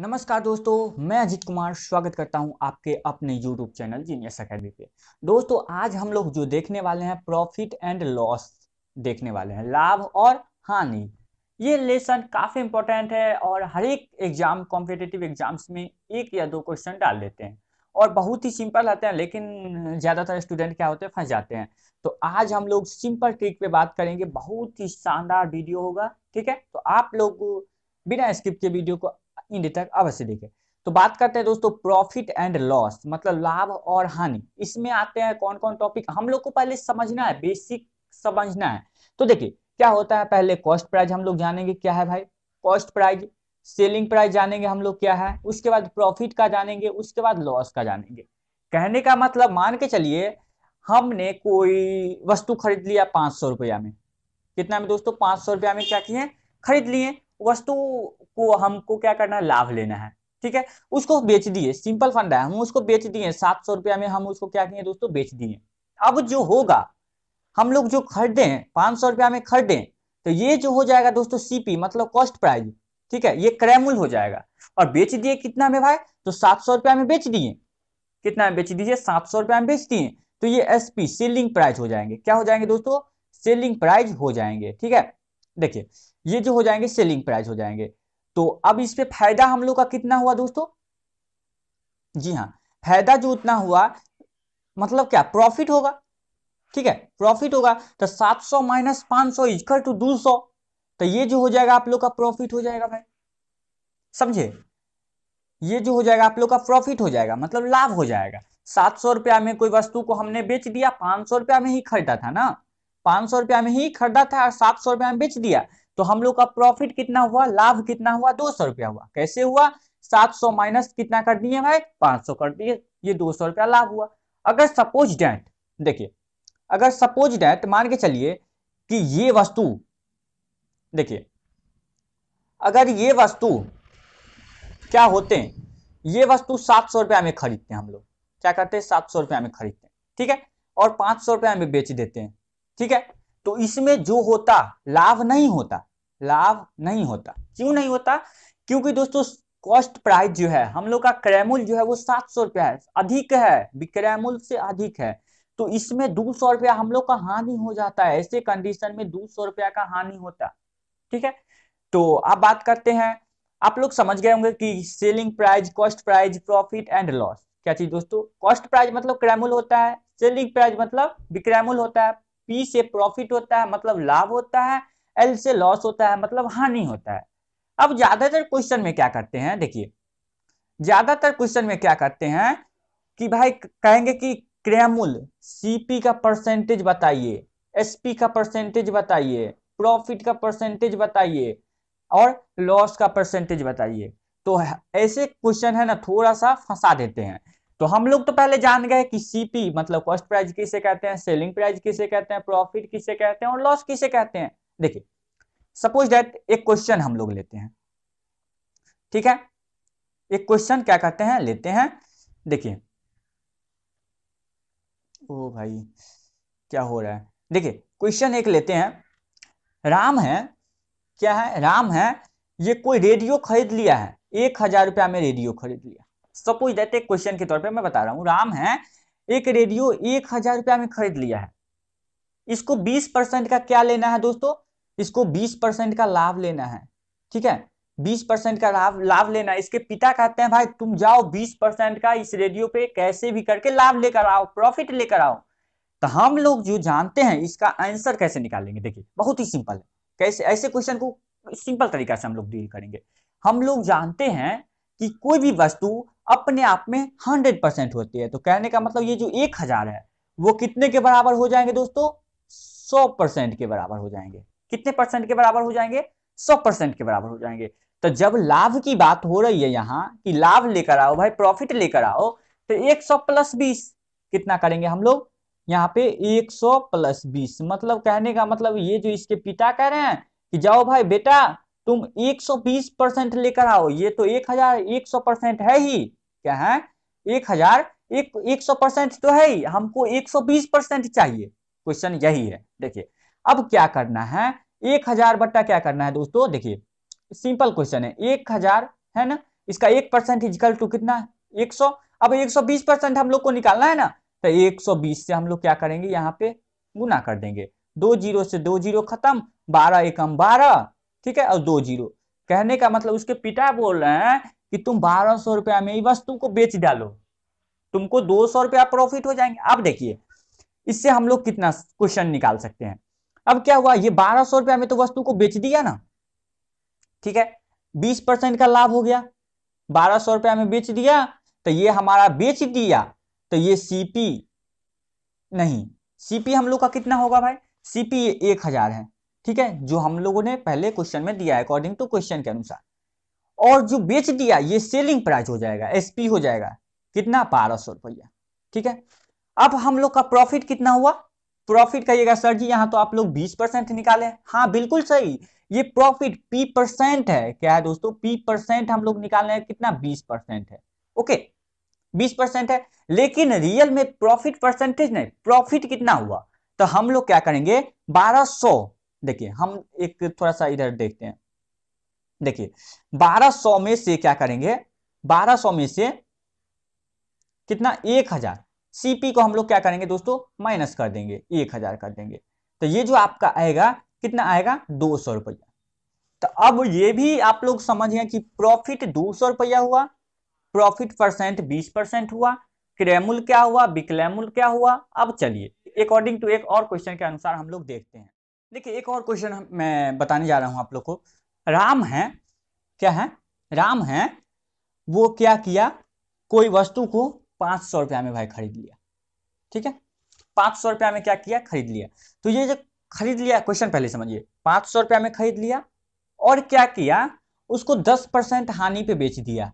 नमस्कार दोस्तों मैं अजित कुमार स्वागत करता हूं आपके अपने YouTube चैनल जीनियस अकेडमी पे दोस्तों आज हम लोग जो देखने वाले हैं प्रॉफिट एंड लॉस देखने वाले हैं लाभ और हानि ये लेसन काफ़ी इंपॉर्टेंट है और हर एक एग्जाम कॉम्पिटेटिव एग्जाम्स में एक या दो क्वेश्चन डाल देते हैं और बहुत ही सिंपल रहते हैं लेकिन ज़्यादातर स्टूडेंट क्या होते हैं फंस जाते हैं तो आज हम लोग सिंपल ट्रिक पे बात करेंगे बहुत ही शानदार वीडियो होगा ठीक है तो आप लोग बिना स्क्रिप्ट के वीडियो को इंडिटक अवश्य देखे तो बात करते हैं दोस्तों प्रॉफिट एंड लॉस मतलब लाभ और हानि इसमें आते हैं कौन कौन टॉपिक हम लोग को पहले समझना है बेसिक समझना है तो देखिए क्या होता है पहले कॉस्ट प्राइज हम लोग जानेंगे क्या है भाई कॉस्ट प्राइज सेलिंग प्राइस जानेंगे हम लोग क्या है उसके बाद प्रॉफिट का जानेंगे उसके बाद लॉस का जानेंगे कहने का मतलब मान के चलिए हमने कोई वस्तु खरीद लिया पांच रुपया में कितना में दोस्तों पांच रुपया में क्या किए खरीद लिए वस्तु को हमको क्या करना है लाभ लेना है ठीक है उसको बेच दिए सिंपल फंड है हम उसको बेच दिए सात सौ रुपया में हम उसको क्या किए दोस्तों बेच दिए अब जो होगा हम लोग जो खरीदे पांच सौ रुपया में खरीदे तो ये जो हो जाएगा दोस्तों सीपी मतलब कॉस्ट प्राइस ठीक है ये क्रैमुल हो जाएगा और बेच दिए कितना में भाई तो सात सौ रुपया में बेच दिए कितना में बेच दीजिए सात सौ रुपया में बेच दिए तो ये एसपी सेलिंग प्राइस हो जाएंगे क्या हो जाएंगे दोस्तों सेलिंग प्राइस हो जाएंगे ठीक है देखिए ये जो हो जाएंगे सेलिंग प्राइस हो जाएंगे तो अब इस पे फायदा हम लोग का कितना हुआ दोस्तों जी हाँ फायदा जो उतना हुआ मतलब क्या प्रॉफिट होगा ठीक है प्रॉफिट होगा तो 700 सौ माइनस पांच सौ इजकल टू दो सौ तो ये जो हो जाएगा आप लोग का प्रॉफिट हो जाएगा भाई समझे ये जो हो जाएगा आप लोग का प्रॉफिट हो जाएगा मतलब लाभ हो जाएगा सात सौ रुपया में कोई वस्तु को हमने बेच दिया पांच सौ रुपया में ही खरीदा था ना पांच सौ रुपया में ही खरीदा था और सात सौ रुपया में बेच दिया तो हम लोग का प्रॉफिट कितना हुआ लाभ कितना हुआ दो सौ रुपया हुआ कैसे हुआ सात सौ माइनस कितना कर दिए भाई पांच सौ कर दिए ये दो सौ रुपया लाभ हुआ अगर सपोज डेट देखिए अगर सपोज डेट मान के चलिए कि ये वस्तु देखिए अगर ये वस्तु क्या होते हैं ये वस्तु सात सौ रुपया में खरीदते हैं हम लोग क्या करते हैं सात सौ रुपया में खरीदते हैं ठीक है और पांच सौ रुपया में बेच देते हैं ठीक है तो इसमें जो होता लाभ नहीं होता लाभ नहीं होता क्यों नहीं होता क्योंकि दोस्तों कॉस्ट प्राइस जो है हम लोग का क्रैमूल जो है वो सात सौ रुपया है अधिक है विक्रैमुल से अधिक है तो इसमें दो सौ रुपया हम लोग का हानि हो जाता है ऐसे कंडीशन में दो सौ रुपया का हानि होता ठीक है तो आप बात करते हैं आप लोग समझ गए होंगे कि selling price cost price profit and loss क्या चीज दोस्तों कॉस्ट प्राइस मतलब क्रैमुल होता है सेलिंग प्राइस मतलब विक्रैमुल होता है पी से प्रॉफिट होता है मतलब लाभ होता है एल से लॉस होता है मतलब हानि होता है अब ज्यादातर क्वेश्चन में क्या करते हैं देखिए ज्यादातर क्वेश्चन में क्या करते हैं कि भाई कहेंगे कि क्रैमुल सीपी का परसेंटेज बताइए एसपी का परसेंटेज बताइए प्रॉफिट का परसेंटेज बताइए और लॉस का परसेंटेज बताइए तो ऐसे क्वेश्चन है ना थोड़ा सा फंसा देते हैं तो हम लोग तो पहले जान गए कि सीपी मतलब कॉस्ट प्राइस किसे कहते हैं सेलिंग प्राइस किसे कहते हैं प्रॉफिट किसे कहते हैं और लॉस किसे कहते हैं देखिए सपोज डेट एक क्वेश्चन हम लोग लेते हैं ठीक है एक क्वेश्चन क्या कहते हैं लेते हैं देखिए ओ भाई क्या हो रहा है देखिए क्वेश्चन एक लेते हैं राम है क्या है राम है ये कोई रेडियो खरीद लिया है एक हजार रुपया में रेडियो खरीद लिया सपोज दैट एक क्वेश्चन के तौर पे मैं बता रहा हूँ राम है एक रेडियो एक हजार रुपया में खरीद लिया है इसको बीस परसेंट का क्या लेना है दोस्तों इसको बीस परसेंट का लाभ लेना है ठीक है बीस परसेंट का लाभ लाभ लेना है इसके पिता कहते हैं भाई तुम जाओ बीस परसेंट का इस रेडियो पे कैसे भी करके लाभ लेकर आओ प्रॉफिट लेकर आओ तो हम लोग जो जानते हैं इसका आंसर कैसे निकालेंगे देखिए बहुत ही सिंपल है कैसे ऐसे क्वेश्चन को सिंपल तरीका से हम लोग डील करेंगे हम लोग जानते हैं कि कोई भी वस्तु अपने आप में हंड्रेड परसेंट होती है तो कहने का मतलब ये जो एक हजार है वो कितने के बराबर हो जाएंगे दोस्तों सौ परसेंट के बराबर हो जाएंगे कितने परसेंट के बराबर हो जाएंगे सौ परसेंट के बराबर हो जाएंगे तो जब लाभ की बात हो रही है यहाँ कि लाभ लेकर आओ भाई प्रॉफिट लेकर आओ तो एक सौ प्लस बीस कितना करेंगे हम लोग यहाँ पे एक सौ प्लस बीस मतलब कहने का मतलब ये जो इसके पिता कह रहे हैं कि जाओ भाई बेटा तुम 120 परसेंट लेकर आओ ये तो 1000 100 परसेंट है ही क्या है एक हजार एक एक सौ परसेंट तो है ही हमको एक सौ बीस परसेंट चाहिए क्वेश्चन यही है देखिए अब क्या करना है एक हजार बट्टा क्या करना है दोस्तों देखिए सिंपल क्वेश्चन है एक हजार है ना इसका एक परसेंट इजिकल टू कितना एक सौ अब एक सौ बीस परसेंट हम लोग को निकालना है ना तो एक सौ बीस से हम लोग क्या करेंगे यहाँ पे गुना कर देंगे दो जीरो से दो जीरो खत्म बारह एकम बारह ठीक है और दो जीरो कहने का मतलब उसके पिता बोल रहे हैं कि तुम बारह सौ रुपया में बस तुमको बेच डालो तुमको दो सौ रुपया प्रॉफिट हो जाएंगे अब देखिए इससे हम लोग कितना क्वेश्चन निकाल सकते हैं अब क्या हुआ ये बारह सौ रुपया में तो वस्तु को बेच दिया ना ठीक है बीस परसेंट का लाभ हो गया बारह सौ रुपया में बेच दिया तो ये हमारा बेच दिया तो ये सीपी नहीं सीपी हम लोग का कितना होगा भाई सीपी एक हजार है ठीक है जो हम लोगों ने पहले क्वेश्चन में दिया है अकॉर्डिंग टू क्वेश्चन के अनुसार और जो बेच दिया ये सेलिंग प्राइस हो जाएगा एसपी हो जाएगा कितना बारह सौ रुपया ठीक है अब हम लोग का प्रॉफिट कितना हुआ प्रॉफिट कहिएगा सर जी यहाँ तो आप लोग बीस परसेंट निकाले हाँ बिल्कुल सही ये प्रॉफिट पी परसेंट है क्या है दोस्तों पी परसेंट हम लोग निकाल रहे हैं कितना बीस परसेंट है ओके बीस परसेंट है लेकिन रियल में प्रॉफिट परसेंटेज नहीं प्रॉफिट कितना हुआ तो हम लोग क्या करेंगे बारह सौ देखिए हम एक थोड़ा सा इधर देखते हैं देखिए 1200 में से क्या करेंगे 1200 में से कितना 1000 सीपी को हम लोग क्या करेंगे दोस्तों माइनस कर देंगे 1000 कर देंगे तो ये जो आपका आएगा कितना आएगा दो सौ रुपया तो अब ये भी आप लोग समझिए कि प्रॉफिट दो सौ रुपया हुआ प्रॉफिट परसेंट बीस परसेंट हुआ क्रेमुल क्या हुआ बिक्लेमुल क्या हुआ अब चलिए अकॉर्डिंग टू एक और क्वेश्चन के अनुसार हम लोग देखते हैं देखिए एक और क्वेश्चन मैं बताने जा रहा हूं आप लोग को राम है क्या है राम है वो क्या किया कोई वस्तु को पांच सौ रुपया में भाई खरीद लिया ठीक है पांच सौ रुपया में क्या किया खरीद लिया तो ये जो खरीद लिया क्वेश्चन पहले समझिए पांच सौ रुपया में खरीद लिया और क्या किया उसको दस परसेंट हानि पे बेच दिया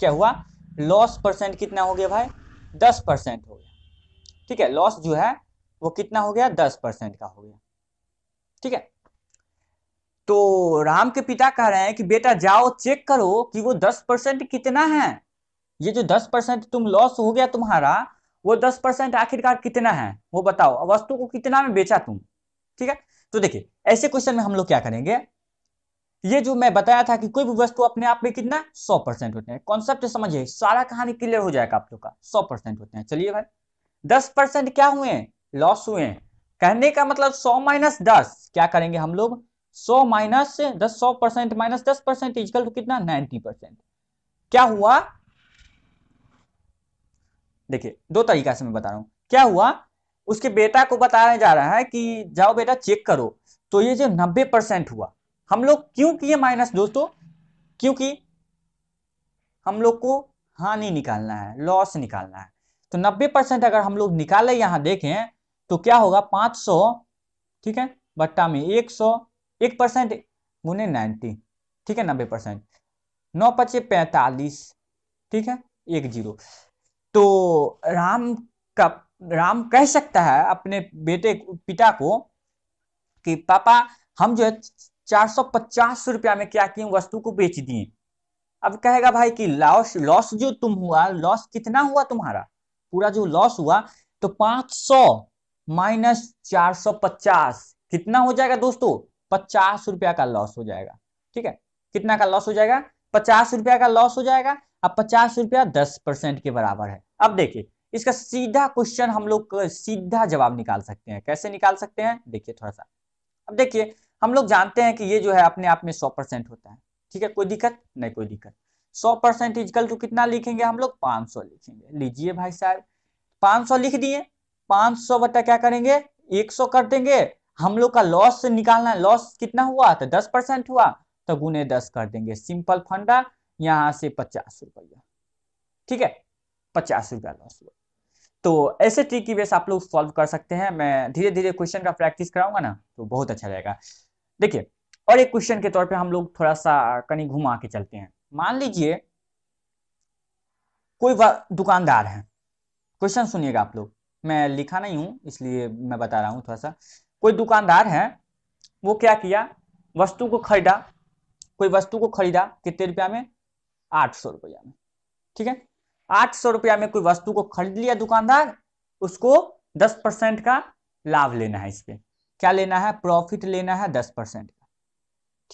क्या हुआ लॉस परसेंट कितना हो गया भाई दस परसेंट हो गया ठीक है लॉस जो है वो कितना हो गया दस परसेंट का हो गया ठीक है तो राम के पिता कह रहे हैं कि बेटा जाओ चेक करो कि वो दस परसेंट कितना है ये जो दस परसेंट तुम लॉस हो गया तुम्हारा वो दस परसेंट आखिरकार कितना है वो बताओ वस्तु को कितना में बेचा तुम ठीक है तो देखिए ऐसे क्वेश्चन में हम लोग क्या करेंगे ये जो मैं बताया था कि कोई भी वस्तु अपने आप में कितना सौ परसेंट होते हैं कॉन्सेप्ट समझिए सारा कहानी क्लियर हो जाएगा आप लोग का सौ परसेंट होते हैं चलिए भाई दस परसेंट क्या हुए लॉस हुए कहने का मतलब सौ माइनस दस क्या करेंगे हम लोग सौ माइनस दस सौ परसेंट माइनस दस परसेंट इजकल टू कितना नाइन्टी परसेंट क्या हुआ देखिए दो तरीका से मैं बता रहा हूं क्या हुआ उसके बेटा को बताने जा रहा है कि जाओ बेटा चेक करो तो ये जो नब्बे परसेंट हुआ हम लोग क्यों किए माइनस दोस्तों क्योंकि हम लोग को हानि निकालना है लॉस निकालना है तो नब्बे परसेंट अगर हम लोग निकाले यहां देखें तो क्या होगा पांच सौ ठीक है बट्टा में एक सौ एक परसेंट गुने नाइन्टी ठीक है नब्बे परसेंट नौ पचे पैंतालीस ठीक है एक जीरो तो राम का राम कह सकता है अपने बेटे पिता को कि पापा हम जो है चार सौ पचास रुपया में क्या किए वस्तु को बेच दिए अब कहेगा भाई कि लॉस लॉस जो तुम हुआ लॉस कितना हुआ तुम्हारा पूरा जो लॉस हुआ तो पांच सौ माइनस चार सौ पचास कितना हो जाएगा दोस्तों पचास रुपया का लॉस हो जाएगा ठीक है कितना का लॉस हो जाएगा पचास रुपया का लॉस हो जाएगा अब पचास रुपया दस परसेंट के बराबर है अब देखिए इसका सीधा क्वेश्चन हम लोग सीधा जवाब निकाल सकते हैं कैसे निकाल सकते हैं देखिए थोड़ा सा अब देखिए हम लोग जानते हैं कि ये जो है अपने आप में सौ परसेंट होता है ठीक है कोई दिक्कत नहीं कोई दिक्कत सौ परसेंट इजकल टू कितना लिखेंगे हम लोग पांच सौ लिखेंगे लीजिए भाई साहब पांच सौ लिख दिए पांच सौ बटा क्या करेंगे एक सौ कर देंगे हम लोग का लॉस निकालना लॉस कितना हुआ तो दस परसेंट हुआ तो गुने दस कर देंगे सिंपल फंडा यहाँ से पचास रुपया ठीक है पचास रुपया लॉस हुआ तो ऐसे ट्रिक की बेस आप लोग सॉल्व कर सकते हैं मैं धीरे धीरे क्वेश्चन का प्रैक्टिस कराऊंगा ना तो बहुत अच्छा रहेगा देखिए और एक क्वेश्चन के तौर पे हम लोग थोड़ा सा कहीं घुमा के चलते हैं मान लीजिए कोई दुकानदार है क्वेश्चन सुनिएगा आप लोग मैं लिखा नहीं हूँ इसलिए मैं बता रहा हूँ थोड़ा सा कोई दुकानदार है वो क्या किया वस्तु को खरीदा कोई वस्तु को खरीदा कितने रुपया में आठ सौ रुपया में ठीक है आठ सौ रुपया में कोई वस्तु को खरीद लिया दुकानदार उसको दस परसेंट का लाभ लेना है इस पर क्या लेना है प्रॉफिट लेना है दस परसेंट का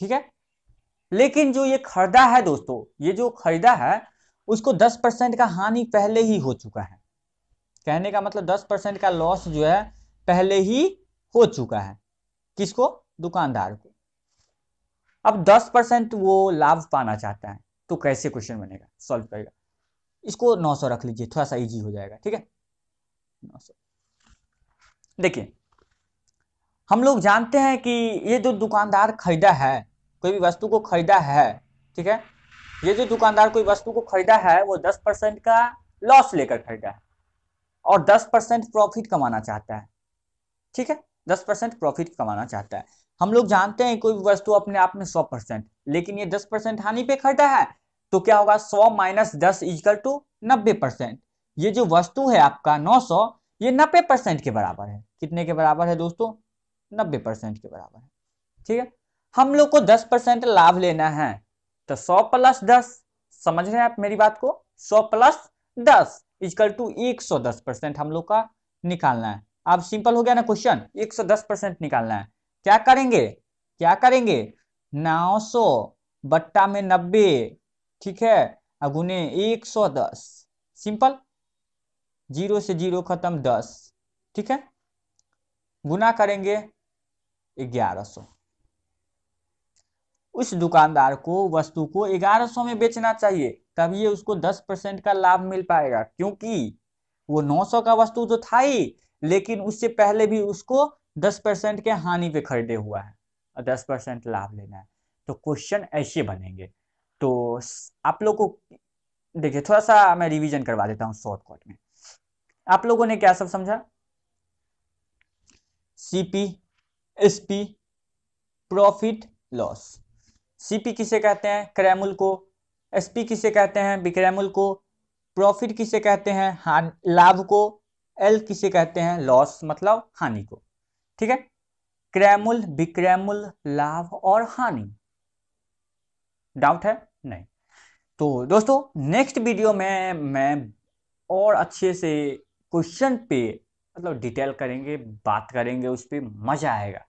ठीक है लेकिन जो ये खरीदा है दोस्तों ये जो खरीदा है उसको दस परसेंट का हानि पहले ही हो चुका है कहने का मतलब दस परसेंट का लॉस जो है पहले ही हो चुका है किसको दुकानदार को अब 10 परसेंट वो लाभ पाना चाहता है तो कैसे क्वेश्चन बनेगा सॉल्व करेगा इसको 900 रख लीजिए थोड़ा सा इजी हो जाएगा ठीक है 900 देखिए हम लोग जानते हैं कि ये जो दुकानदार खरीदा है कोई भी वस्तु को खरीदा है ठीक है ये जो दुकानदार कोई वस्तु को खरीदा है वो दस परसेंट का लॉस लेकर खरीदा है और दस परसेंट प्रॉफिट कमाना चाहता है ठीक है दस परसेंट प्रॉफिट कमाना चाहता है हम लोग जानते हैं कोई वस्तु अपने आप में सौ परसेंट लेकिन ये दस परसेंट हानि पे खर्चा है तो क्या होगा सौ माइनस दस इजकल टू नब्बे परसेंट ये जो वस्तु है आपका नौ सौ ये नब्बे परसेंट के बराबर है कितने के बराबर है दोस्तों नब्बे परसेंट के बराबर है ठीक है हम लोग को दस परसेंट लाभ लेना है तो सौ प्लस दस समझ रहे हैं आप मेरी बात को सौ प्लस दस इजकल टू एक सौ दस परसेंट हम लोग का निकालना है अब सिंपल हो गया ना क्वेश्चन 110 परसेंट निकालना है क्या करेंगे क्या करेंगे नौ सौ बट्टा में नब्बे ठीक है अगुने एक सौ दस सिंपल जीरो से जीरो खत्म दस ठीक है गुना करेंगे ग्यारह सौ उस दुकानदार को वस्तु को ग्यारह सौ में बेचना चाहिए तभी ये उसको दस परसेंट का लाभ मिल पाएगा क्योंकि वो नौ सौ का वस्तु तो था ही लेकिन उससे पहले भी उसको दस परसेंट के हानि पे खरीदे हुआ है और दस परसेंट लाभ लेना है तो क्वेश्चन ऐसे बनेंगे तो आप लोग को देखिए थोड़ा सा मैं रिवीजन करवा देता हूँ शॉर्टकट में आप लोगों ने क्या सब समझा CP SP profit loss CP किसे कहते हैं क्रैमुल को एसपी किसे कहते हैं बिक्रैमुल को प्रॉफिट किसे कहते हैं लाभ को एल किसे कहते हैं लॉस मतलब हानि को ठीक है क्रैमुल विक्रैमुल लाभ और हानि डाउट है नहीं तो दोस्तों नेक्स्ट वीडियो में मैं और अच्छे से क्वेश्चन पे मतलब डिटेल करेंगे बात करेंगे उस पर मज़ा आएगा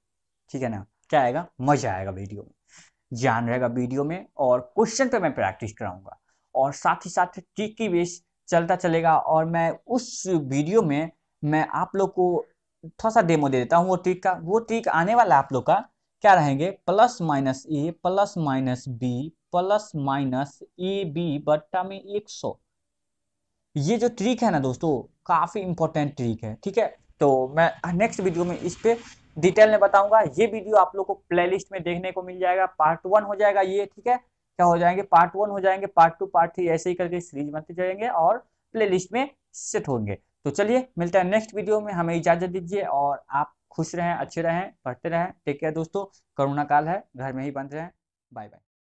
ठीक है ना क्या आएगा मज़ा आएगा वीडियो में जान रहेगा वीडियो में और क्वेश्चन पे मैं प्रैक्टिस कराऊंगा और साथ ही साथ ट्रिकी बेस चलता चलेगा और मैं उस वीडियो में मैं आप लोग को थोड़ा सा डेमो दे देता हूँ वो ट्रिक का वो ट्रिक आने वाला आप लोग का क्या रहेंगे plus minus A plus minus B plus minus A B बट्टा में एक सौ ये जो ट्रिक है ना दोस्तों काफ़ी इंपॉर्टेंट ट्रिक है ठीक है तो मैं नेक्स्ट वीडियो में इस पर डिटेल में बताऊंगा ये वीडियो आप लोग को प्लेलिस्ट में देखने को मिल जाएगा पार्ट वन हो जाएगा ये ठीक है क्या हो जाएंगे पार्ट वन हो जाएंगे पार्ट टू पार्ट थ्री ऐसे ही करके सीरीज बनते जाएंगे और प्ले लिस्ट में सेट होंगे तो चलिए मिलते हैं नेक्स्ट वीडियो में हमें इजाजत दीजिए और आप खुश रहें अच्छे रहें पढ़ते रहें टेक केयर दोस्तों कोरोना काल है घर में ही बंद रहें बाय बाय